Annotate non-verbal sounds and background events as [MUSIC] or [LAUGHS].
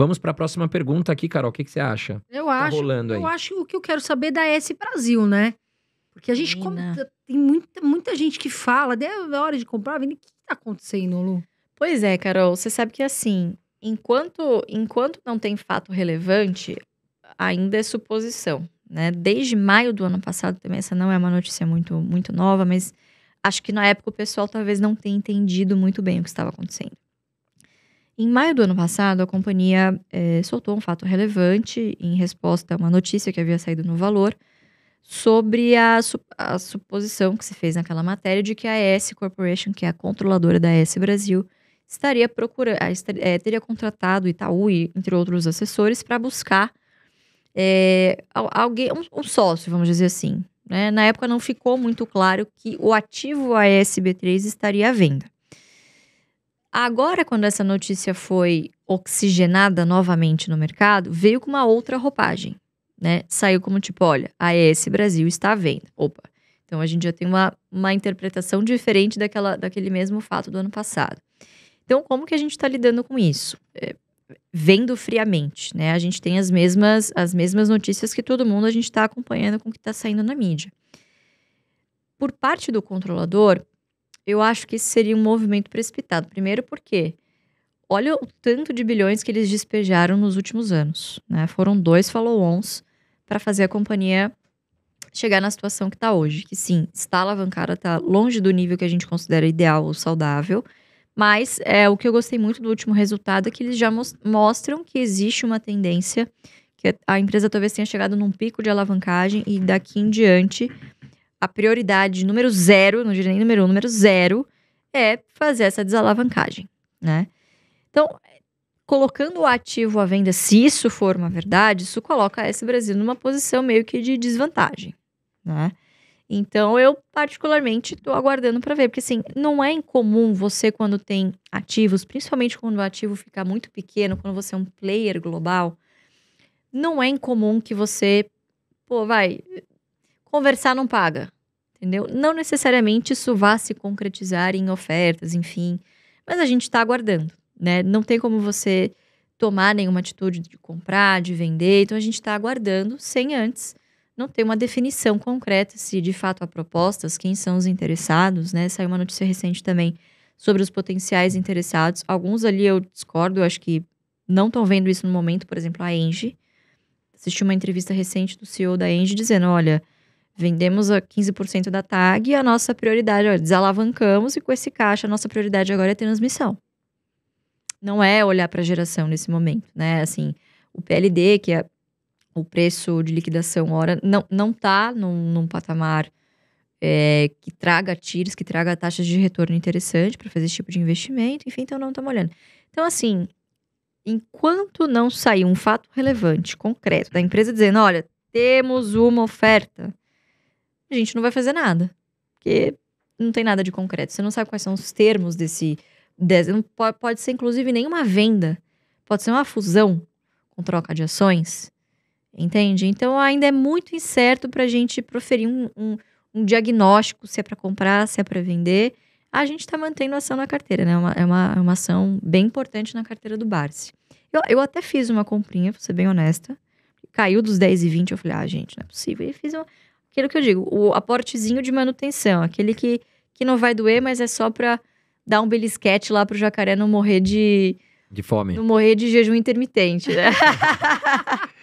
Vamos para a próxima pergunta aqui, Carol. O que, que você acha? Eu tá acho. Rolando aí. Eu acho o que eu quero saber é da S Brasil, né? Porque a gente conta, tem muita, muita gente que fala, deu a é hora de comprar, vendo o que está acontecendo, Lu? Pois é, Carol, você sabe que assim, enquanto enquanto não tem fato relevante, ainda é suposição, né? Desde maio do ano passado também essa não é uma notícia muito muito nova, mas acho que na época o pessoal talvez não tenha entendido muito bem o que estava acontecendo. Em maio do ano passado, a companhia é, soltou um fato relevante em resposta a uma notícia que havia saído no Valor sobre a, su a suposição que se fez naquela matéria de que a S Corporation, que é a controladora da S Brasil, estaria procurando, é, eh, eh, teria contratado Itaú e entre outros assessores para buscar é, alguém, um, um, sócio, vamos dizer assim. Né? Na época não ficou muito claro que o ativo ASB3 estaria à venda. Agora, quando essa notícia foi oxigenada novamente no mercado, veio com uma outra roupagem, né? Saiu como tipo, olha, a ES Brasil está à venda. Opa. Então a gente já tem uma, uma interpretação diferente daquela, daquele mesmo fato do ano passado. Então, como que a gente está lidando com isso? É, vendo friamente, né? A gente tem as mesmas, as mesmas notícias que todo mundo, a gente está acompanhando com o que está saindo na mídia. Por parte do controlador, eu acho que isso seria um movimento precipitado. Primeiro, porque olha o tanto de bilhões que eles despejaram nos últimos anos. Né? Foram dois follow-ons para fazer a companhia chegar na situação que está hoje. Que sim, está alavancada, está longe do nível que a gente considera ideal ou saudável. Mas é o que eu gostei muito do último resultado é que eles já mostram que existe uma tendência que a empresa talvez tenha chegado num pico de alavancagem e daqui em diante a prioridade número zero, não diria nem número um, número zero, é fazer essa desalavancagem, né? Então, colocando o ativo à venda, se isso for uma verdade, isso coloca esse Brasil numa posição meio que de desvantagem, né? Então, eu particularmente estou aguardando para ver, porque assim, não é incomum você quando tem ativos, principalmente quando o ativo fica muito pequeno, quando você é um player global, não é incomum que você, pô, vai, conversar não paga, entendeu? Não necessariamente isso vá se concretizar em ofertas, enfim, mas a gente está aguardando, né? Não tem como você tomar nenhuma atitude de comprar, de vender, então a gente está aguardando sem antes não ter uma definição concreta se de fato há propostas, quem são os interessados, né? Saiu uma notícia recente também sobre os potenciais interessados. Alguns ali eu discordo, eu acho que não estão vendo isso no momento, por exemplo, a Engie. Assisti uma entrevista recente do CEO da Engie dizendo, olha, Vendemos a 15% da TAG e a nossa prioridade, ó, desalavancamos e com esse caixa a nossa prioridade agora é transmissão. Não é olhar para a geração nesse momento, né? Assim, o PLD, que é o preço de liquidação hora, não, não tá num, num patamar é, que traga tiros, que traga taxas de retorno interessante para fazer esse tipo de investimento, enfim, então não estamos olhando. Então, assim, enquanto não sair um fato relevante, concreto, da empresa dizendo, olha, temos uma oferta, a gente não vai fazer nada. Porque não tem nada de concreto. Você não sabe quais são os termos desse. desse não pode, pode ser, inclusive, nenhuma venda. Pode ser uma fusão com troca de ações. Entende? Então ainda é muito incerto para a gente proferir um, um, um, diagnóstico se é para comprar, se é para vender. A gente está mantendo a ação na carteira, né? É, é, uma, é uma ação bem importante na carteira do Barsi. Eu, eu até fiz uma comprinha, pra ser bem honesta. Caiu dos 10,20, e eu falei, ah, gente, não é possível. E fiz uma, aquilo que eu digo, o aportezinho de manutenção, aquele que, que não vai doer, mas é só para dar um belisquete lá pro jacaré não morrer de. De fome. Não morrer de jejum intermitente, né? [LAUGHS]